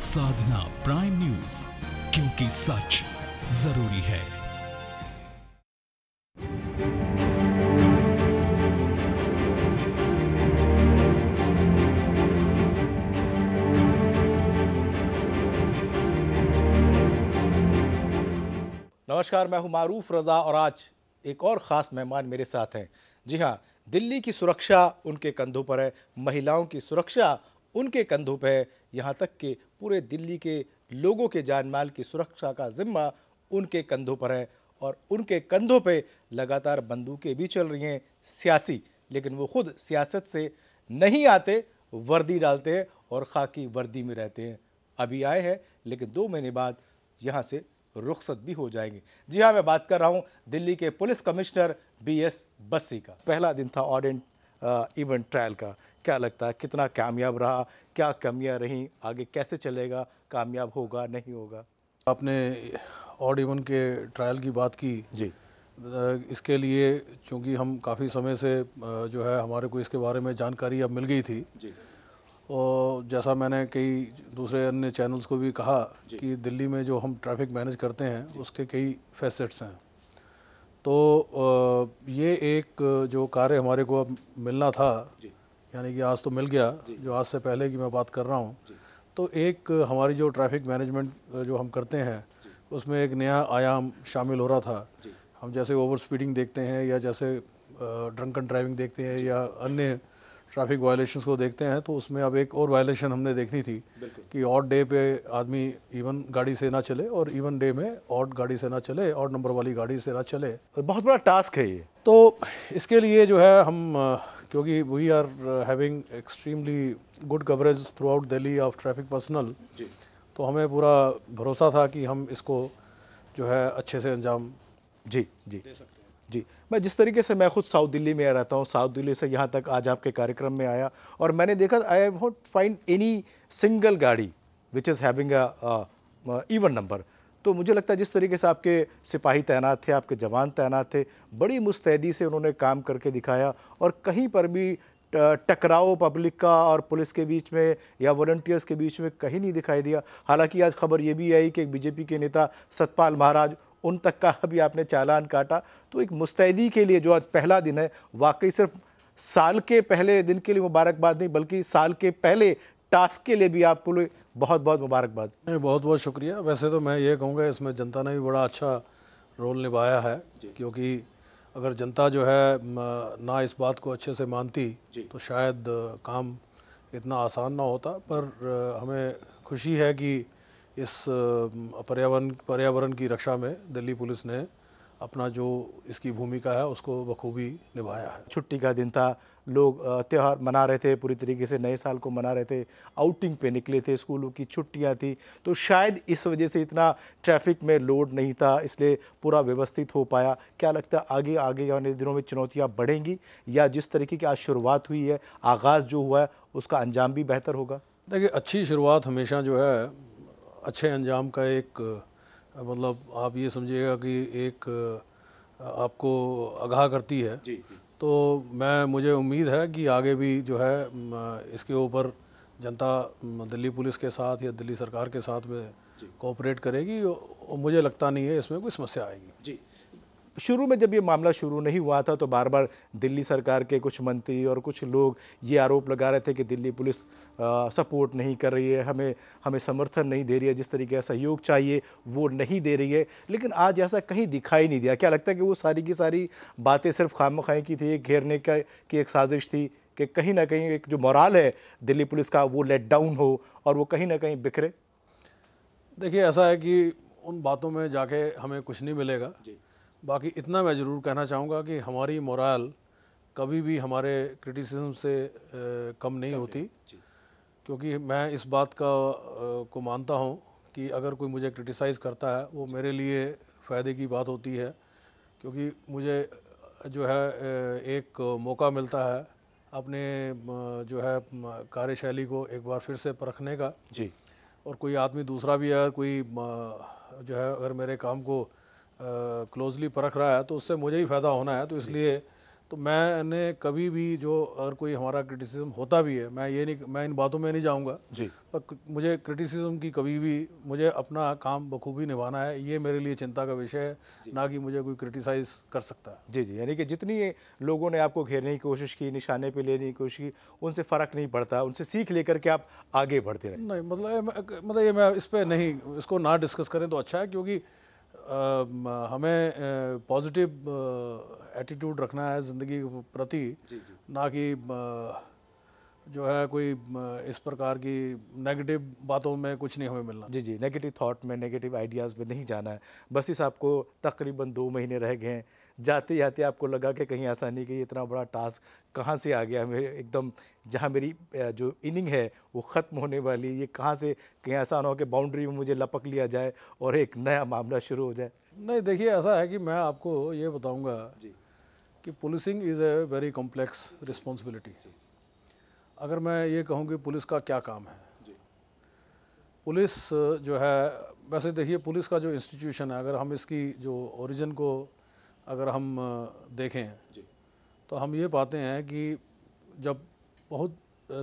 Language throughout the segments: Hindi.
साधना प्राइम न्यूज क्योंकि सच जरूरी है नमस्कार मैं हूं मारूफ रजा और आज एक और ख़ास मेहमान मेरे साथ हैं जी हां दिल्ली की सुरक्षा उनके कंधों पर है महिलाओं की सुरक्षा उनके कंधों पर है यहां तक कि पूरे दिल्ली के लोगों के जान माल की सुरक्षा का जिम्मा उनके कंधों पर है और उनके कंधों पे लगातार बंदूकें भी चल रही हैं सियासी लेकिन वो खुद सियासत से नहीं आते वर्दी डालते हैं और खाकी वर्दी में रहते हैं अभी आए हैं लेकिन दो महीने बाद यहाँ से रुखसत भी हो जाएंगे जी हाँ मैं बात कर रहा हूँ दिल्ली के police commissioner B S Bassi का पहला दिन था ऑर्डेंट इवेंट ट्रायल का क्या लगता है कितना कामयाब रहा क्या कमियां रहीं आगे कैसे चलेगा कामयाब होगा नहीं होगा आपने ऑड इवन के ट्रायल की बात की जी इसके लिए चूंकि हम काफ़ी समय से जो है हमारे को इसके बारे में जानकारी अब मिल गई थी जी और जैसा मैंने कई दूसरे अन्य चैनल्स को भी कहा कि दिल्ली में जो हम ट्रैफिक मैनेज करते हैं उसके कई फैसेट्स हैं तो ये एक जो कार्य हमारे को अब मिलना था यानी कि आज तो मिल गया जो आज से पहले की मैं बात कर रहा हूँ तो एक हमारी जो ट्रैफिक मैनेजमेंट जो हम करते हैं उसमें एक नया आयाम शामिल हो रहा था हम जैसे ओवर स्पीडिंग देखते हैं या जैसे ड्रंकन ड्राइविंग देखते हैं या अन्य ट्रैफिक वायलेशंस को देखते हैं तो उसमें अब एक और वायलेशन हमने देखनी थी कि ऑड डे पे आदमी इवन गाड़ी से ना चले और इवन डे में ऑड गाड़ी से ना चले ऑड नंबर वाली गाड़ी से ना चले बहुत बड़ा टास्क है ये तो इसके लिए जो है हम क्योंकि we are having extremely good coverage throughout Delhi of traffic personnel तो हमें पूरा भरोसा था कि हम इसको जो है अच्छे से अंजाम जी जी दे सकते हैं जी मैं जिस तरीके से मैं खुद साउथ दिल्ली में रहता हूँ साउथ दिल्ली से यहाँ तक आज आपके कार्यक्रम में आया और मैंने देखा I won't find any single गाड़ी which is having a even number तो मुझे लगता है जिस तरीके से आपके सिपाही तैनात थे आपके जवान तैनात थे बड़ी मुस्तैदी से उन्होंने काम करके दिखाया और कहीं पर भी टकराव पब्लिक का और पुलिस के बीच में या वॉल्टियर्स के बीच में कहीं नहीं दिखाई दिया हालांकि आज खबर ये भी आई कि एक बीजेपी के नेता सतपाल महाराज उन तक का भी आपने चालान काटा तो एक मुस्तैदी के लिए जो आज पहला दिन है वाकई सिर्फ साल के पहले दिन के लिए मुबारकबाद नहीं बल्कि साल के पहले टास्क के लिए भी आपको बहुत बहुत मुबारकबाद नहीं बहुत बहुत शुक्रिया वैसे तो मैं ये कहूँगा इसमें जनता ने भी बड़ा अच्छा रोल निभाया है क्योंकि अगर जनता जो है ना इस बात को अच्छे से मानती तो शायद काम इतना आसान ना होता पर हमें खुशी है कि इस पर्यावरण पर्यावरण की रक्षा में दिल्ली पुलिस ने अपना जो इसकी भूमिका है उसको बखूबी निभाया है छुट्टी का दिन था लोग त्यौहार मना रहे थे पूरी तरीके से नए साल को मना रहे थे आउटिंग पे निकले थे स्कूलों की छुट्टियां थी तो शायद इस वजह से इतना ट्रैफिक में लोड नहीं था इसलिए पूरा व्यवस्थित हो पाया क्या लगता है आगे आगे आने दिनों में चुनौतियां बढ़ेंगी या जिस तरीके की आज शुरुआत हुई है आगाज़ जो हुआ है उसका अंजाम भी बेहतर होगा देखिए अच्छी शुरुआत हमेशा जो है अच्छे अंजाम का एक मतलब आप ये समझिएगा कि एक आपको आगाह करती है जी, जी। तो मैं मुझे उम्मीद है कि आगे भी जो है इसके ऊपर जनता दिल्ली पुलिस के साथ या दिल्ली सरकार के साथ में कोऑपरेट करेगी और मुझे लगता नहीं है इसमें कोई समस्या आएगी जी शुरू में जब ये मामला शुरू नहीं हुआ था तो बार बार दिल्ली सरकार के कुछ मंत्री और कुछ लोग ये आरोप लगा रहे थे कि दिल्ली पुलिस सपोर्ट नहीं कर रही है हमें हमें समर्थन नहीं दे रही है जिस तरीके का सहयोग चाहिए वो नहीं दे रही है लेकिन आज ऐसा कहीं दिखाई नहीं दिया क्या लगता है कि वो सारी की सारी बातें सिर्फ खाम खाई की थी घेरने का की एक साजिश थी कि कहीं ना कहीं एक जो मोराल है दिल्ली पुलिस का वो लेट डाउन हो और वो कहीं ना कहीं बिखरे देखिए ऐसा है कि उन बातों में जाके हमें कुछ नहीं मिलेगा जी बाकी इतना मैं ज़रूर कहना चाहूँगा कि हमारी मोरल कभी भी हमारे क्रिटिसिज्म से आ, कम नहीं होती क्योंकि मैं इस बात का आ, को मानता हूँ कि अगर कोई मुझे क्रिटिसाइज़ करता है वो मेरे लिए फ़ायदे की बात होती है क्योंकि मुझे जो है एक मौका मिलता है अपने जो है कार्यशैली को एक बार फिर से परखने का जी और कोई आदमी दूसरा भी अगर कोई जो है अगर मेरे काम को क्लोजली परख रहा है तो उससे मुझे ही फ़ायदा होना है तो इसलिए तो मैंने कभी भी जो अगर कोई हमारा क्रिटिसिज्म होता भी है मैं ये नहीं मैं इन बातों में नहीं जाऊंगा जी पर मुझे क्रिटिसिज्म की कभी भी मुझे अपना काम बखूबी निभाना है ये मेरे लिए चिंता का विषय है ना कि मुझे कोई क्रिटिसाइज कर सकता है जी जी यानी कि जितनी लोगों ने आपको घेरने की कोशिश की निशाने पर लेने की कोशिश की उनसे फ़र्क नहीं पड़ता उनसे सीख लेकर के आप आगे बढ़ते रहें नहीं मतलब मतलब ये मैं इस पर नहीं इसको ना डिस्कस करें तो अच्छा है क्योंकि हमें पॉजिटिव एटीट्यूड रखना है ज़िंदगी के प्रति ना कि जो है कोई इस प्रकार की नेगेटिव बातों में कुछ नहीं हमें मिलना जी जी नेगेटिव थॉट में नेगेटिव आइडियाज़ में नहीं जाना है बस इस आपको तकरीबन दो महीने रह गए हैं जाते जाते आपको लगा कि कहीं ऐसा नहीं कि इतना बड़ा टास्क कहाँ से आ गया मेरे एकदम जहाँ मेरी जो इनिंग है वो ख़त्म होने वाली ये कहाँ से कहीं ऐसा ना हो कि बाउंड्री में मुझे लपक लिया जाए और एक नया मामला शुरू हो जाए नहीं देखिए ऐसा है कि मैं आपको ये बताऊँगा कि policing is a very complex responsibility अगर मैं ये कहूँ कि पुलिस का क्या काम है पुलिस जो है वैसे देखिए पुलिस का जो इंस्टीट्यूशन है अगर हम इसकी जो ओरिजिन को अगर हम देखें तो हम ये पाते हैं कि जब बहुत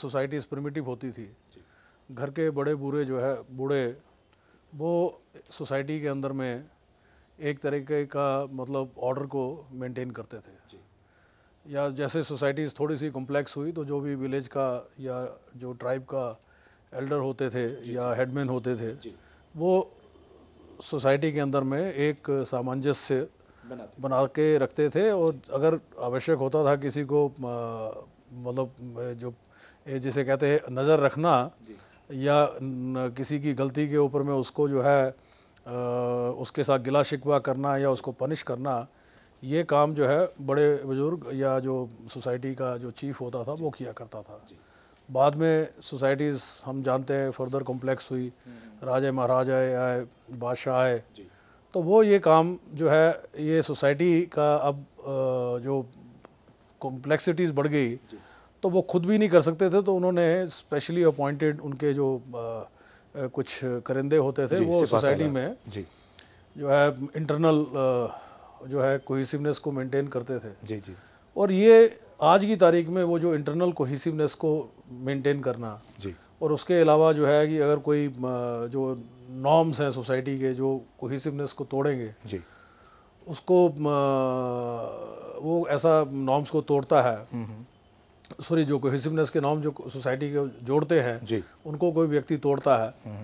सोसाइटीज़ प्रिमिटिव होती थी घर के बड़े बूढ़े जो है बूढ़े वो सोसाइटी के अंदर में एक तरीके का मतलब ऑर्डर को मेंटेन करते थे या जैसे सोसाइटीज़ थोड़ी सी कॉम्प्लेक्स हुई तो जो भी विलेज का या जो ट्राइब का एल्डर होते थे या हेडमैन होते थे वो सोसाइटी के अंदर में एक सामंजस्य बना के रखते थे और अगर आवश्यक होता था किसी को मतलब जो जिसे कहते हैं नज़र रखना या किसी की गलती के ऊपर में उसको जो है आ, उसके साथ गिला शिकवा करना या उसको पनिश करना ये काम जो है बड़े बुजुर्ग या जो सोसाइटी का जो चीफ होता था वो किया करता था बाद में सोसाइटीज़ हम जानते हैं फर्दर कॉम्प्लेक्स हुई हम्म। राजे महाराजा आए बादशाह आए तो वो ये काम जो है ये सोसाइटी का अब जो कॉम्प्लेक्सिटीज़ बढ़ गई तो वो खुद भी नहीं कर सकते थे तो उन्होंने स्पेशली अपॉइंटेड उनके जो कुछ करिंदे होते थे वो सोसाइटी में जी जो है इंटरनल जो है कोहिसिवनेस को मेंटेन करते थे जी जी और ये आज की तारीख में वो जो इंटरनल कोहिसिवनेस को मेंटेन करना जी और उसके अलावा जो है कि अगर कोई जो नॉर्म्स हैं सोसाइटी के जो कोहिसिवनेस को तोड़ेंगे जी उसको वो ऐसा नॉर्म्स को तोड़ता है सॉरी जो कोहिसिवनेस के नॉर्म जो सोसाइटी के जोड़ते हैं जी उनको कोई व्यक्ति तोड़ता है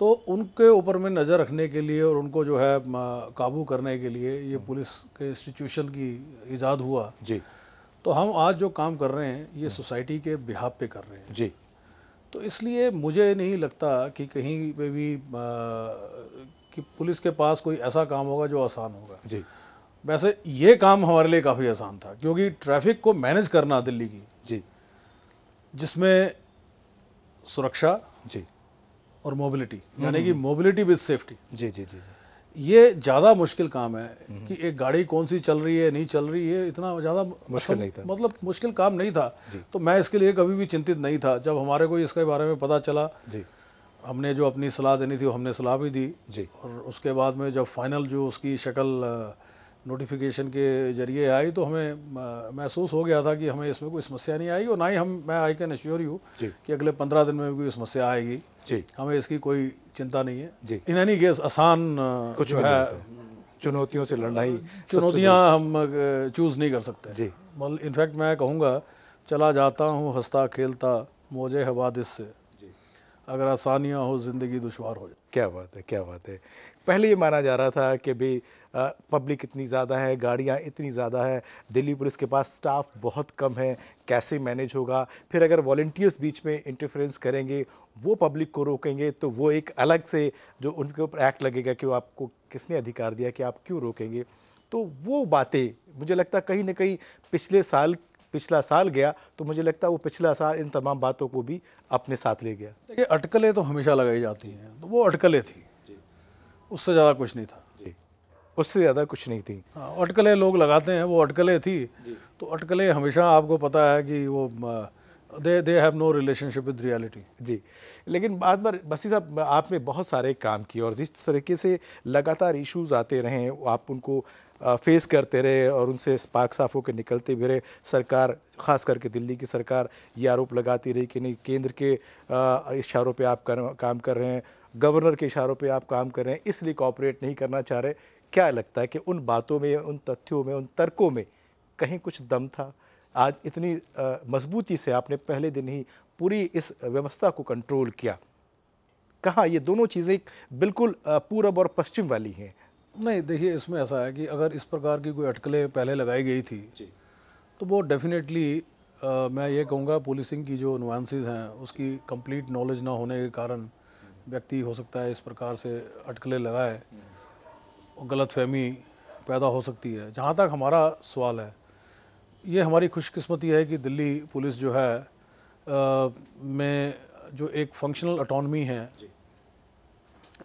तो उनके ऊपर में नज़र रखने के लिए और उनको जो है काबू करने के लिए ये हम्म। पुलिस के इंस्टीट्यूशन की ईजाद हुआ जी तो हम आज जो काम कर रहे हैं ये हम्म। सोसाइटी के बिहाब पे कर रहे हैं जी तो इसलिए मुझे नहीं लगता कि कहीं पे भी आ, कि पुलिस के पास कोई ऐसा काम होगा जो आसान होगा जी वैसे ये काम हमारे लिए काफ़ी आसान था क्योंकि ट्रैफिक को मैनेज करना दिल्ली की जी जिसमें सुरक्षा जी और मोबिलिटी हम्म, यानी कि हम्म। मोबिलिटी विद सेफ्टी जी जी जी, जी। ये ज़्यादा मुश्किल काम है कि एक गाड़ी कौन सी चल रही है नहीं चल रही है इतना ज़्यादा मुश्किल नहीं था मतलब मुश्किल काम नहीं था तो मैं इसके लिए कभी भी चिंतित नहीं था जब हमारे को इसके बारे में पता चला जी हमने जो अपनी सलाह देनी थी वो हमने सलाह भी दी जी और उसके बाद में जब फाइनल जो उसकी शक्ल नोटिफिकेशन के जरिए आई तो हमें महसूस हो गया था कि हमें इसमें कोई समस्या नहीं आएगी और ना ही हम मैं आई कैन एश्योर यू कि अगले पंद्रह दिन में भी कोई समस्या आएगी जी हमें इसकी कोई चिंता नहीं है इन एनी केस आसान कुछ है चुनौतियों से लड़ना ही चुनौतियाँ हम चूज़ नहीं कर सकते जी मतलब इनफैक्ट मैं कहूँगा चला जाता हूँ हंसता खेलता मोजे हवादिस से अगर आसानियाँ हो ज़िंदगी दुशवार हो जाए क्या बात है क्या बात है पहले ये माना जा रहा था कि भी पब्लिक इतनी ज़्यादा है गाड़ियाँ इतनी ज़्यादा है दिल्ली पुलिस के पास स्टाफ बहुत कम है कैसे मैनेज होगा फिर अगर वॉल्टियर्स बीच में इंटरफेरेंस करेंगे वो पब्लिक को रोकेंगे तो वो एक अलग से जो उनके ऊपर एक्ट लगेगा कि वो आपको किसने अधिकार दिया कि आप क्यों रोकेंगे तो वो बातें मुझे लगता कहीं ना कहीं पिछले साल पिछला साल गया तो मुझे लगता है वो पिछला साल इन तमाम बातों को भी अपने साथ ले गया देखिए अटकलें तो हमेशा लगाई जाती हैं तो वो अटकलें थी उससे ज़्यादा कुछ नहीं था उससे ज़्यादा कुछ नहीं थी हाँ, अटकलें लोग लगाते हैं वो अटकलें थी तो अटकलें हमेशा आपको पता है कि वो they they have no relationship with reality जी लेकिन बाद बार बसी साहब आपने बहुत सारे काम किए और जिस तरीके से लगातार इश्यूज आते रहे आप उनको फेस करते रहे और उनसे पाक साफ होकर निकलते भी रहे सरकार ख़ास करके दिल्ली की सरकार ये आरोप लगाती रही कि नहीं केंद्र के इशारों पे आप कर, काम कर रहे हैं गवर्नर के इशारों पे आप काम कर रहे हैं इसलिए कॉपरेट नहीं करना चाह रहे क्या लगता है कि उन बातों में उन तथ्यों में उन तर्कों में कहीं कुछ दम था आज इतनी मजबूती से आपने पहले दिन ही पूरी इस व्यवस्था को कंट्रोल किया कहाँ ये दोनों चीज़ें बिल्कुल पूरब और पश्चिम वाली हैं नहीं देखिए इसमें ऐसा है कि अगर इस प्रकार की कोई अटकलें पहले लगाई गई थी तो वो डेफिनेटली मैं ये कहूँगा पुलिसिंग की जो नुआंसेस हैं उसकी कंप्लीट नॉलेज ना होने के कारण व्यक्ति हो सकता है इस प्रकार से अटकलें लगाए गलतफहमी पैदा हो सकती है जहाँ तक हमारा सवाल है ये हमारी खुशकस्मती है कि दिल्ली पुलिस जो है आ, में जो एक फंक्शनल अटोनमी है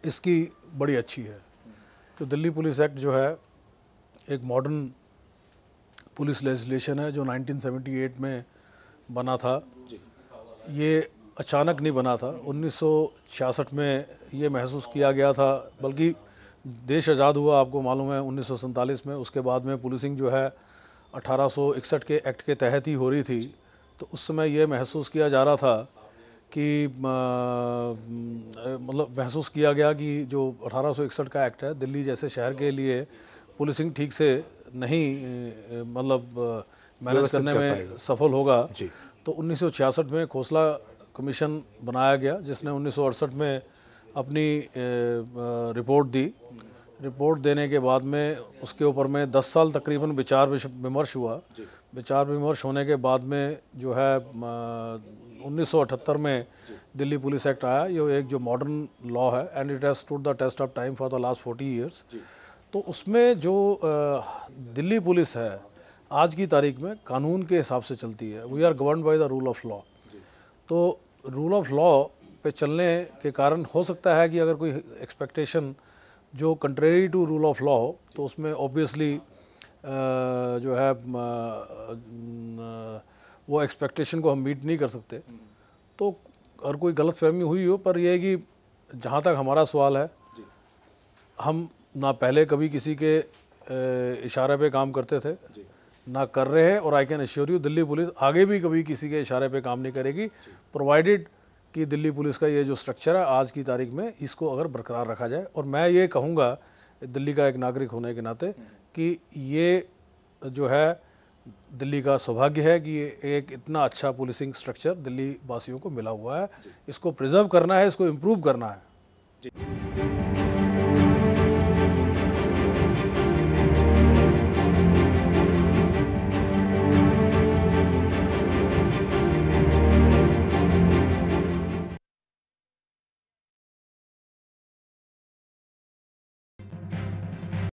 इसकी बड़ी अच्छी है तो दिल्ली पुलिस एक्ट जो है एक मॉडर्न पुलिस लेजिस्लेशन है जो 1978 में बना था ये अचानक नहीं बना था 1966 में ये महसूस किया गया था बल्कि देश आज़ाद हुआ आपको मालूम है उन्नीस में उसके बाद में पुलिसिंग जो है 1861 के एक्ट के तहत ही हो रही थी तो उस समय ये महसूस किया जा रहा था कि मतलब महसूस किया गया कि जो 1861 का एक्ट है दिल्ली जैसे शहर के लिए पुलिसिंग ठीक से नहीं मतलब मैनेज करने में सफल होगा तो 1966 में खोसला कमीशन बनाया गया जिसने उन्नीस में अपनी रिपोर्ट दी रिपोर्ट देने के बाद में उसके ऊपर में 10 साल तकरीबन विचार विमर्श हुआ विचार विमर्श होने के बाद में जो है उन्नीस में दिल्ली पुलिस एक्ट आया ये एक जो मॉडर्न लॉ है and it has stood the test of time for the last forty years तो उसमें जो दिल्ली पुलिस है आज की तारीख में कानून के हिसाब से चलती है we are govern by the rule of law तो रूल ऑफ लॉ पे चलने के कारण हो सकता है कि अगर कोई एक्सपेक्टेशन जो contrary to rule of law हो तो उसमें ऑब्वियसली जो है वो एक्सपेक्टेशन को हम मीट नहीं कर सकते तो अगर कोई गलत फहमी हुई हो पर यह कि जहाँ तक हमारा सवाल है हम ना पहले कभी किसी के इशारे पे काम करते थे ना कर रहे हैं और I can assure you Delhi police आगे भी कभी किसी के इशारे पे काम नहीं करेगी प्रोवाइडेड कि दिल्ली पुलिस का ये जो स्ट्रक्चर है आज की तारीख में इसको अगर बरकरार रखा जाए और मैं ये कहूँगा दिल्ली का एक नागरिक होने के नाते कि ये जो है दिल्ली का सौभाग्य है कि ये एक इतना अच्छा पुलिसिंग स्ट्रक्चर दिल्ली वासियों को मिला हुआ है इसको प्रिजर्व करना है इसको इम्प्रूव करना है जी